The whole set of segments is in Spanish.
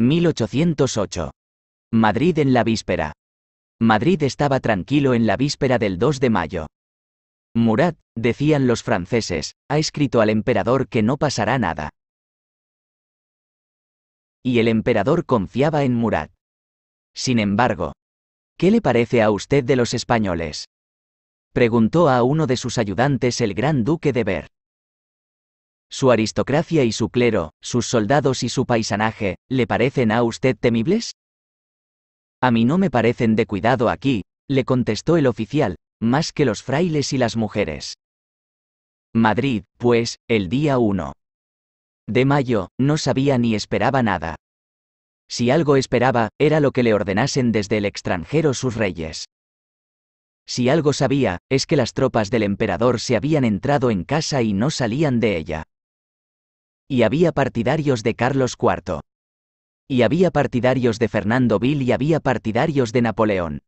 1808. Madrid en la víspera. Madrid estaba tranquilo en la víspera del 2 de mayo. Murat, decían los franceses, ha escrito al emperador que no pasará nada. Y el emperador confiaba en Murat. Sin embargo, ¿qué le parece a usted de los españoles? Preguntó a uno de sus ayudantes el gran duque de Ber su aristocracia y su clero, sus soldados y su paisanaje, ¿le parecen a usted temibles? A mí no me parecen de cuidado aquí, le contestó el oficial, más que los frailes y las mujeres. Madrid, pues, el día 1. De mayo, no sabía ni esperaba nada. Si algo esperaba, era lo que le ordenasen desde el extranjero sus reyes. Si algo sabía, es que las tropas del emperador se habían entrado en casa y no salían de ella. Y había partidarios de Carlos IV. Y había partidarios de Fernando Vil y había partidarios de Napoleón.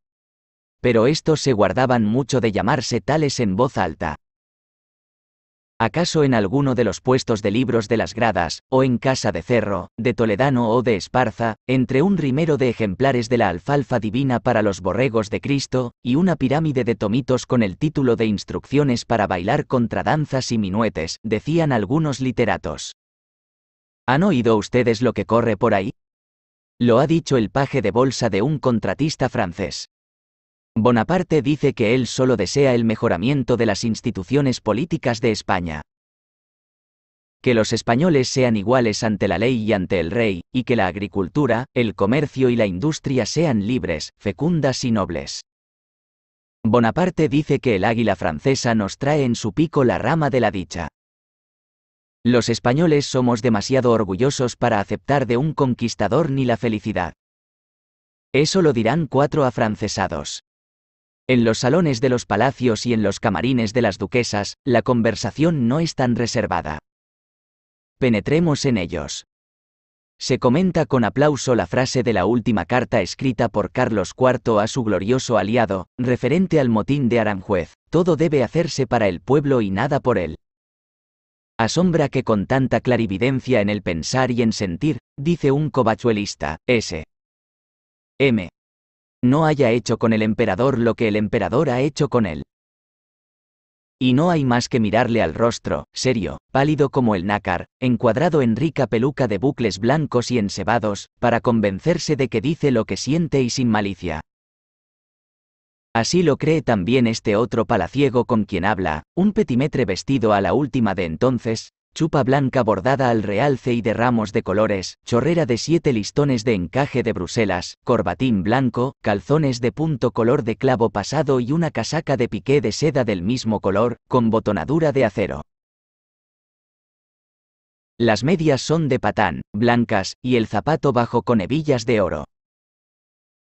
Pero estos se guardaban mucho de llamarse tales en voz alta. ¿Acaso en alguno de los puestos de libros de las gradas, o en casa de Cerro, de Toledano o de Esparza, entre un rimero de ejemplares de la alfalfa divina para los borregos de Cristo, y una pirámide de tomitos con el título de Instrucciones para bailar contra danzas y minuetes, decían algunos literatos? ¿Han oído ustedes lo que corre por ahí? Lo ha dicho el paje de bolsa de un contratista francés. Bonaparte dice que él solo desea el mejoramiento de las instituciones políticas de España. Que los españoles sean iguales ante la ley y ante el rey, y que la agricultura, el comercio y la industria sean libres, fecundas y nobles. Bonaparte dice que el águila francesa nos trae en su pico la rama de la dicha. Los españoles somos demasiado orgullosos para aceptar de un conquistador ni la felicidad. Eso lo dirán cuatro afrancesados. En los salones de los palacios y en los camarines de las duquesas, la conversación no es tan reservada. Penetremos en ellos. Se comenta con aplauso la frase de la última carta escrita por Carlos IV a su glorioso aliado, referente al motín de Aranjuez, todo debe hacerse para el pueblo y nada por él. Asombra que con tanta clarividencia en el pensar y en sentir, dice un covachuelista, S. M. No haya hecho con el emperador lo que el emperador ha hecho con él. Y no hay más que mirarle al rostro, serio, pálido como el nácar, encuadrado en rica peluca de bucles blancos y ensebados, para convencerse de que dice lo que siente y sin malicia. Así lo cree también este otro palaciego con quien habla, un petimetre vestido a la última de entonces, chupa blanca bordada al realce y de ramos de colores, chorrera de siete listones de encaje de Bruselas, corbatín blanco, calzones de punto color de clavo pasado y una casaca de piqué de seda del mismo color, con botonadura de acero. Las medias son de patán, blancas, y el zapato bajo con hebillas de oro.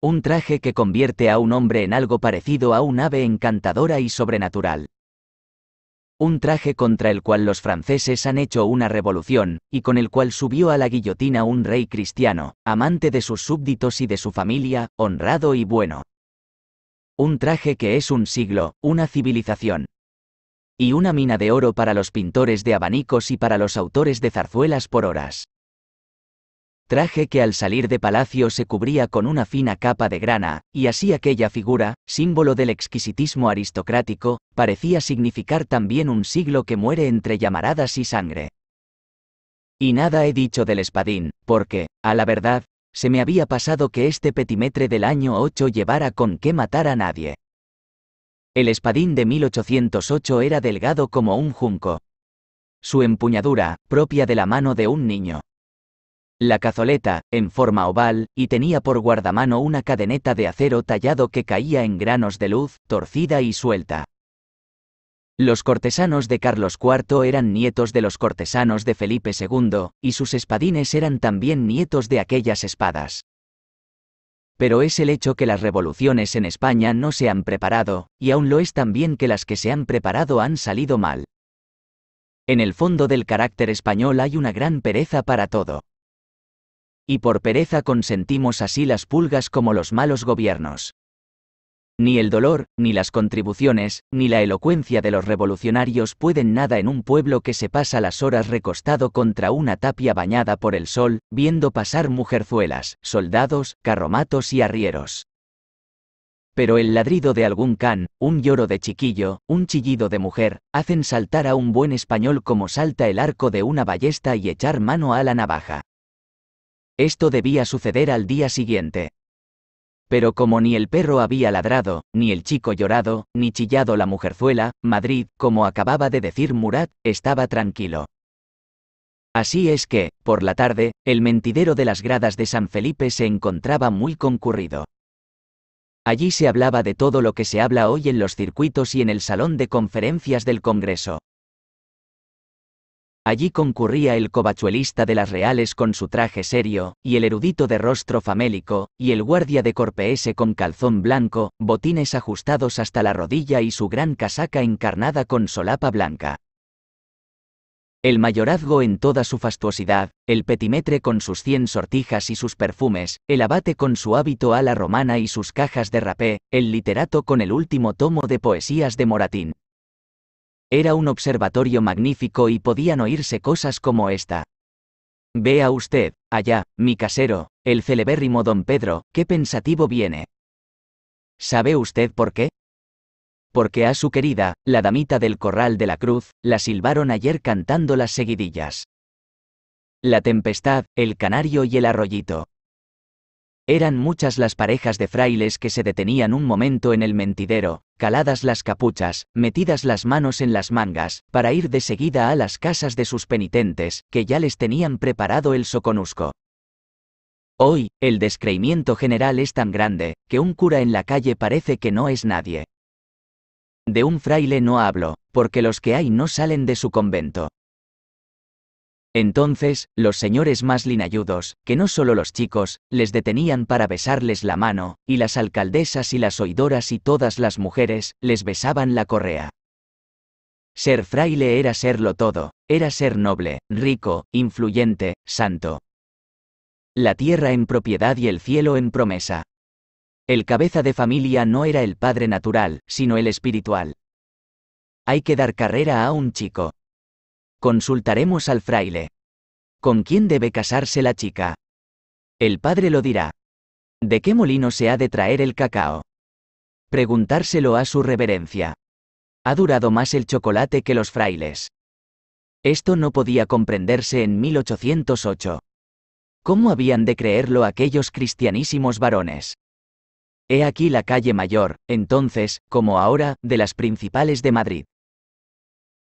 Un traje que convierte a un hombre en algo parecido a un ave encantadora y sobrenatural. Un traje contra el cual los franceses han hecho una revolución, y con el cual subió a la guillotina un rey cristiano, amante de sus súbditos y de su familia, honrado y bueno. Un traje que es un siglo, una civilización. Y una mina de oro para los pintores de abanicos y para los autores de zarzuelas por horas traje que al salir de palacio se cubría con una fina capa de grana, y así aquella figura, símbolo del exquisitismo aristocrático, parecía significar también un siglo que muere entre llamaradas y sangre. Y nada he dicho del espadín, porque, a la verdad, se me había pasado que este petimetre del año 8 llevara con qué matar a nadie. El espadín de 1808 era delgado como un junco. Su empuñadura, propia de la mano de un niño, la cazoleta, en forma oval, y tenía por guardamano una cadeneta de acero tallado que caía en granos de luz, torcida y suelta. Los cortesanos de Carlos IV eran nietos de los cortesanos de Felipe II, y sus espadines eran también nietos de aquellas espadas. Pero es el hecho que las revoluciones en España no se han preparado, y aún lo es también que las que se han preparado han salido mal. En el fondo del carácter español hay una gran pereza para todo. Y por pereza consentimos así las pulgas como los malos gobiernos. Ni el dolor, ni las contribuciones, ni la elocuencia de los revolucionarios pueden nada en un pueblo que se pasa las horas recostado contra una tapia bañada por el sol, viendo pasar mujerzuelas, soldados, carromatos y arrieros. Pero el ladrido de algún can, un lloro de chiquillo, un chillido de mujer, hacen saltar a un buen español como salta el arco de una ballesta y echar mano a la navaja. Esto debía suceder al día siguiente. Pero como ni el perro había ladrado, ni el chico llorado, ni chillado la mujerzuela, Madrid, como acababa de decir Murat, estaba tranquilo. Así es que, por la tarde, el mentidero de las gradas de San Felipe se encontraba muy concurrido. Allí se hablaba de todo lo que se habla hoy en los circuitos y en el salón de conferencias del Congreso. Allí concurría el covachuelista de las reales con su traje serio, y el erudito de rostro famélico, y el guardia de corpeese con calzón blanco, botines ajustados hasta la rodilla y su gran casaca encarnada con solapa blanca. El mayorazgo en toda su fastuosidad, el petimetre con sus cien sortijas y sus perfumes, el abate con su hábito ala romana y sus cajas de rapé, el literato con el último tomo de poesías de Moratín. Era un observatorio magnífico y podían oírse cosas como esta. Vea usted, allá, mi casero, el celebérrimo don Pedro, qué pensativo viene. ¿Sabe usted por qué? Porque a su querida, la damita del corral de la cruz, la silbaron ayer cantando las seguidillas. La tempestad, el canario y el arroyito. Eran muchas las parejas de frailes que se detenían un momento en el mentidero, caladas las capuchas, metidas las manos en las mangas, para ir de seguida a las casas de sus penitentes, que ya les tenían preparado el soconusco. Hoy, el descreimiento general es tan grande, que un cura en la calle parece que no es nadie. De un fraile no hablo, porque los que hay no salen de su convento. Entonces, los señores más linayudos, que no solo los chicos, les detenían para besarles la mano, y las alcaldesas y las oidoras y todas las mujeres, les besaban la correa. Ser fraile era serlo todo, era ser noble, rico, influyente, santo. La tierra en propiedad y el cielo en promesa. El cabeza de familia no era el padre natural, sino el espiritual. Hay que dar carrera a un chico, Consultaremos al fraile. ¿Con quién debe casarse la chica? El padre lo dirá. ¿De qué molino se ha de traer el cacao? Preguntárselo a su reverencia. Ha durado más el chocolate que los frailes. Esto no podía comprenderse en 1808. ¿Cómo habían de creerlo aquellos cristianísimos varones? He aquí la calle mayor, entonces, como ahora, de las principales de Madrid.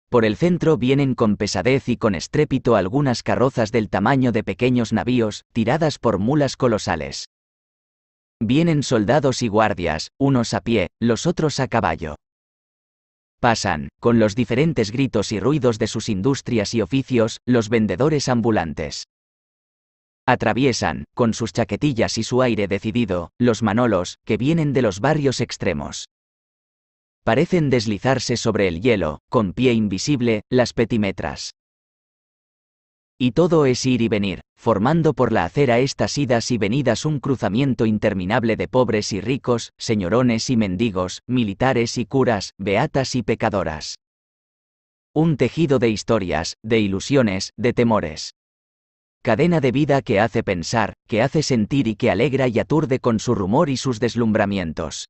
Por el centro vienen con pesadez y con estrépito algunas carrozas del tamaño de pequeños navíos, tiradas por mulas colosales. Vienen soldados y guardias, unos a pie, los otros a caballo. Pasan, con los diferentes gritos y ruidos de sus industrias y oficios, los vendedores ambulantes. Atraviesan, con sus chaquetillas y su aire decidido, los manolos, que vienen de los barrios extremos parecen deslizarse sobre el hielo, con pie invisible, las petimetras. Y todo es ir y venir, formando por la acera estas idas y venidas un cruzamiento interminable de pobres y ricos, señorones y mendigos, militares y curas, beatas y pecadoras. Un tejido de historias, de ilusiones, de temores. Cadena de vida que hace pensar, que hace sentir y que alegra y aturde con su rumor y sus deslumbramientos.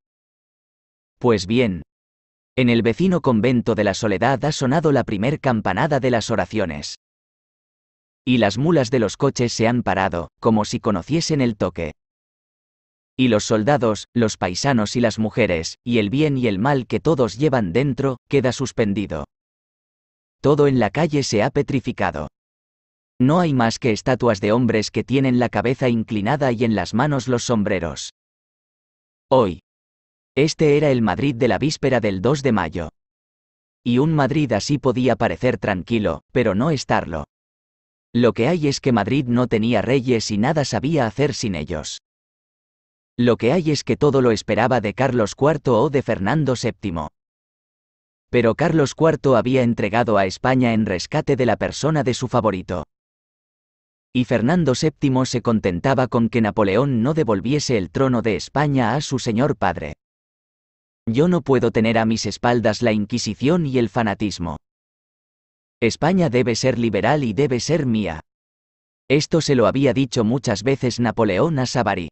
Pues bien, en el vecino convento de la Soledad ha sonado la primer campanada de las oraciones. Y las mulas de los coches se han parado, como si conociesen el toque. Y los soldados, los paisanos y las mujeres, y el bien y el mal que todos llevan dentro, queda suspendido. Todo en la calle se ha petrificado. No hay más que estatuas de hombres que tienen la cabeza inclinada y en las manos los sombreros. Hoy, este era el Madrid de la víspera del 2 de mayo. Y un Madrid así podía parecer tranquilo, pero no estarlo. Lo que hay es que Madrid no tenía reyes y nada sabía hacer sin ellos. Lo que hay es que todo lo esperaba de Carlos IV o de Fernando VII. Pero Carlos IV había entregado a España en rescate de la persona de su favorito. Y Fernando VII se contentaba con que Napoleón no devolviese el trono de España a su señor padre. Yo no puedo tener a mis espaldas la Inquisición y el fanatismo. España debe ser liberal y debe ser mía. Esto se lo había dicho muchas veces Napoleón a Savary.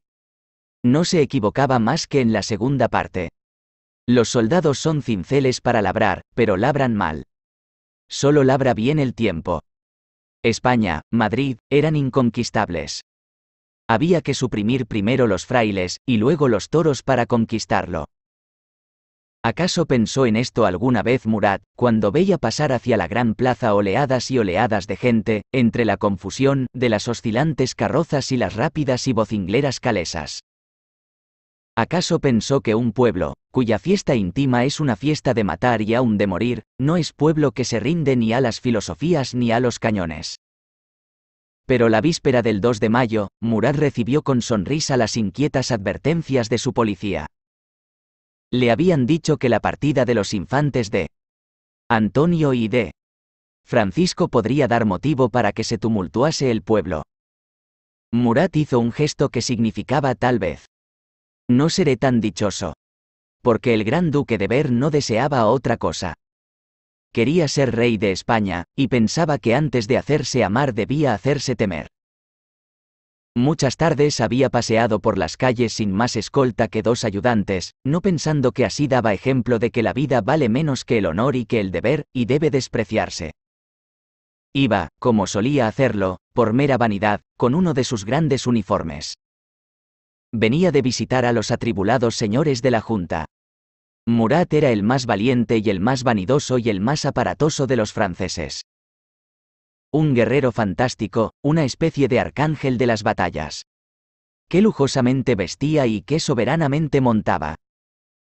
No se equivocaba más que en la segunda parte. Los soldados son cinceles para labrar, pero labran mal. Solo labra bien el tiempo. España, Madrid, eran inconquistables. Había que suprimir primero los frailes y luego los toros para conquistarlo. ¿Acaso pensó en esto alguna vez Murat, cuando veía pasar hacia la gran plaza oleadas y oleadas de gente, entre la confusión de las oscilantes carrozas y las rápidas y vocingleras calesas? ¿Acaso pensó que un pueblo, cuya fiesta íntima es una fiesta de matar y aún de morir, no es pueblo que se rinde ni a las filosofías ni a los cañones? Pero la víspera del 2 de mayo, Murat recibió con sonrisa las inquietas advertencias de su policía le habían dicho que la partida de los infantes de Antonio y de Francisco podría dar motivo para que se tumultuase el pueblo. Murat hizo un gesto que significaba tal vez. No seré tan dichoso. Porque el gran duque de Ver no deseaba otra cosa. Quería ser rey de España, y pensaba que antes de hacerse amar debía hacerse temer. Muchas tardes había paseado por las calles sin más escolta que dos ayudantes, no pensando que así daba ejemplo de que la vida vale menos que el honor y que el deber, y debe despreciarse. Iba, como solía hacerlo, por mera vanidad, con uno de sus grandes uniformes. Venía de visitar a los atribulados señores de la Junta. Murat era el más valiente y el más vanidoso y el más aparatoso de los franceses un guerrero fantástico, una especie de arcángel de las batallas. Qué lujosamente vestía y qué soberanamente montaba.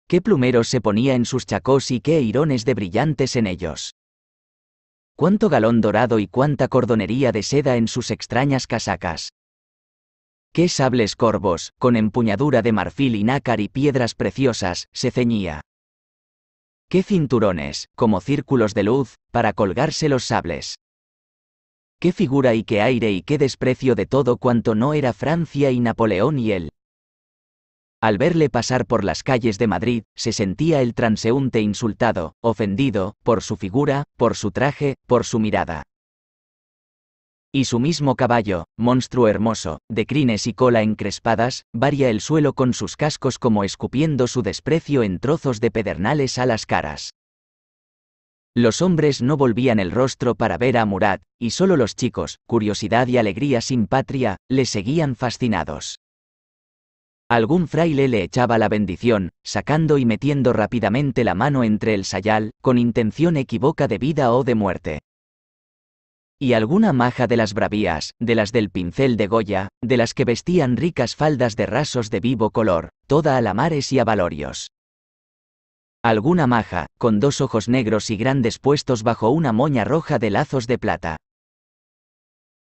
Qué plumeros se ponía en sus chacos y qué irones de brillantes en ellos. Cuánto galón dorado y cuánta cordonería de seda en sus extrañas casacas. Qué sables corvos, con empuñadura de marfil y nácar y piedras preciosas, se ceñía. Qué cinturones, como círculos de luz, para colgarse los sables qué figura y qué aire y qué desprecio de todo cuanto no era Francia y Napoleón y él. Al verle pasar por las calles de Madrid, se sentía el transeúnte insultado, ofendido, por su figura, por su traje, por su mirada. Y su mismo caballo, monstruo hermoso, de crines y cola encrespadas, varía el suelo con sus cascos como escupiendo su desprecio en trozos de pedernales a las caras. Los hombres no volvían el rostro para ver a Murat, y solo los chicos, curiosidad y alegría sin patria, le seguían fascinados. Algún fraile le echaba la bendición, sacando y metiendo rápidamente la mano entre el sayal, con intención equivoca de vida o de muerte. Y alguna maja de las bravías, de las del pincel de Goya, de las que vestían ricas faldas de rasos de vivo color, toda alamares y a valorios. Alguna maja, con dos ojos negros y grandes puestos bajo una moña roja de lazos de plata.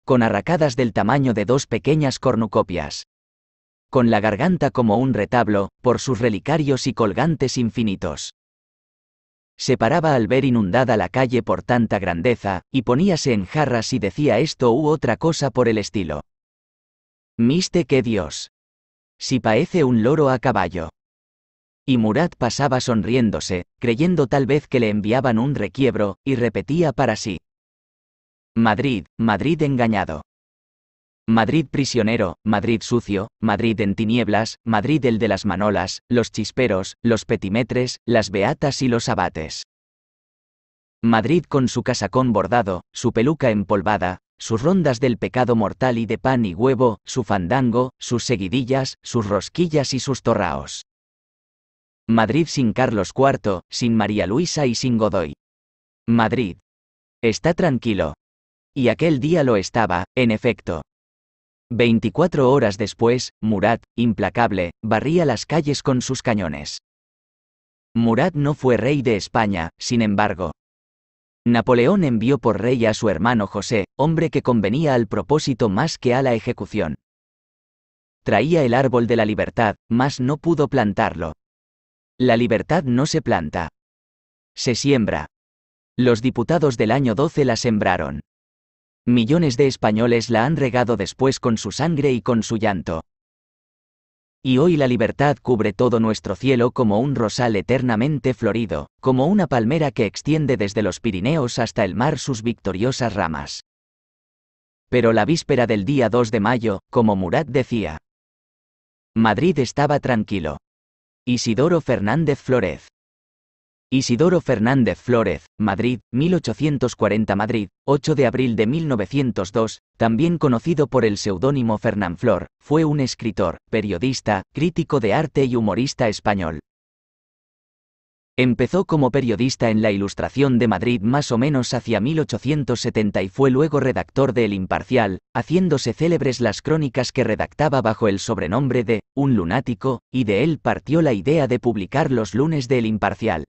Con arracadas del tamaño de dos pequeñas cornucopias. Con la garganta como un retablo, por sus relicarios y colgantes infinitos. Se paraba al ver inundada la calle por tanta grandeza, y poníase en jarras y decía esto u otra cosa por el estilo. Miste que Dios. Si parece un loro a caballo. Y Murat pasaba sonriéndose, creyendo tal vez que le enviaban un requiebro, y repetía para sí. Madrid, Madrid engañado. Madrid prisionero, Madrid sucio, Madrid en tinieblas, Madrid el de las manolas, los chisperos, los petimetres, las beatas y los abates. Madrid con su casacón bordado, su peluca empolvada, sus rondas del pecado mortal y de pan y huevo, su fandango, sus seguidillas, sus rosquillas y sus torraos. Madrid sin Carlos IV, sin María Luisa y sin Godoy. Madrid. Está tranquilo. Y aquel día lo estaba, en efecto. 24 horas después, Murat, implacable, barría las calles con sus cañones. Murat no fue rey de España, sin embargo. Napoleón envió por rey a su hermano José, hombre que convenía al propósito más que a la ejecución. Traía el árbol de la libertad, mas no pudo plantarlo. La libertad no se planta. Se siembra. Los diputados del año 12 la sembraron. Millones de españoles la han regado después con su sangre y con su llanto. Y hoy la libertad cubre todo nuestro cielo como un rosal eternamente florido, como una palmera que extiende desde los Pirineos hasta el mar sus victoriosas ramas. Pero la víspera del día 2 de mayo, como Murat decía, Madrid estaba tranquilo. Isidoro Fernández Flórez. Isidoro Fernández Flórez, Madrid, 1840 Madrid, 8 de abril de 1902, también conocido por el seudónimo Fernán Flor, fue un escritor, periodista, crítico de arte y humorista español. Empezó como periodista en la Ilustración de Madrid más o menos hacia 1870 y fue luego redactor de El Imparcial, haciéndose célebres las crónicas que redactaba bajo el sobrenombre de Un lunático, y de él partió la idea de publicar los lunes de El Imparcial.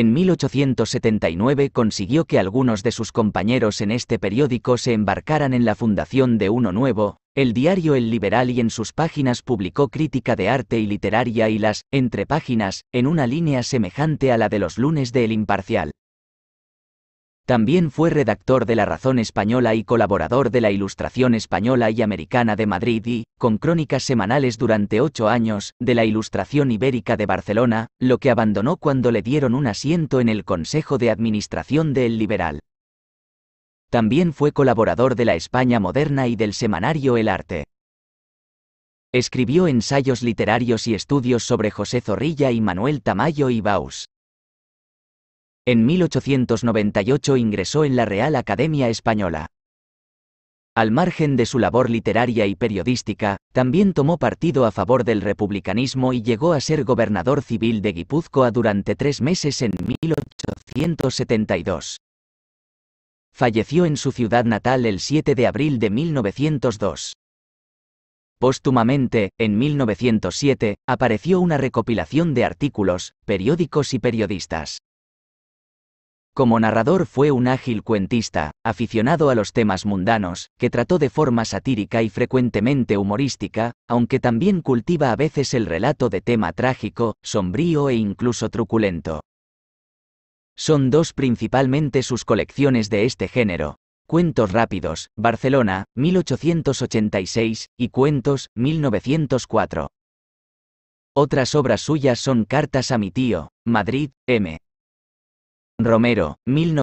En 1879 consiguió que algunos de sus compañeros en este periódico se embarcaran en la fundación de uno nuevo, el diario El Liberal y en sus páginas publicó crítica de arte y literaria y las, entre páginas, en una línea semejante a la de los lunes de El Imparcial. También fue redactor de La Razón Española y colaborador de la Ilustración Española y Americana de Madrid y, con crónicas semanales durante ocho años, de la Ilustración Ibérica de Barcelona, lo que abandonó cuando le dieron un asiento en el Consejo de Administración de El Liberal. También fue colaborador de la España Moderna y del semanario El Arte. Escribió ensayos literarios y estudios sobre José Zorrilla y Manuel Tamayo y Baus. En 1898 ingresó en la Real Academia Española. Al margen de su labor literaria y periodística, también tomó partido a favor del republicanismo y llegó a ser gobernador civil de Guipúzcoa durante tres meses en 1872. Falleció en su ciudad natal el 7 de abril de 1902. Póstumamente, en 1907, apareció una recopilación de artículos, periódicos y periodistas. Como narrador fue un ágil cuentista, aficionado a los temas mundanos, que trató de forma satírica y frecuentemente humorística, aunque también cultiva a veces el relato de tema trágico, sombrío e incluso truculento. Son dos principalmente sus colecciones de este género. Cuentos rápidos, Barcelona, 1886, y Cuentos, 1904. Otras obras suyas son Cartas a mi tío, Madrid, M. Romero, 1900.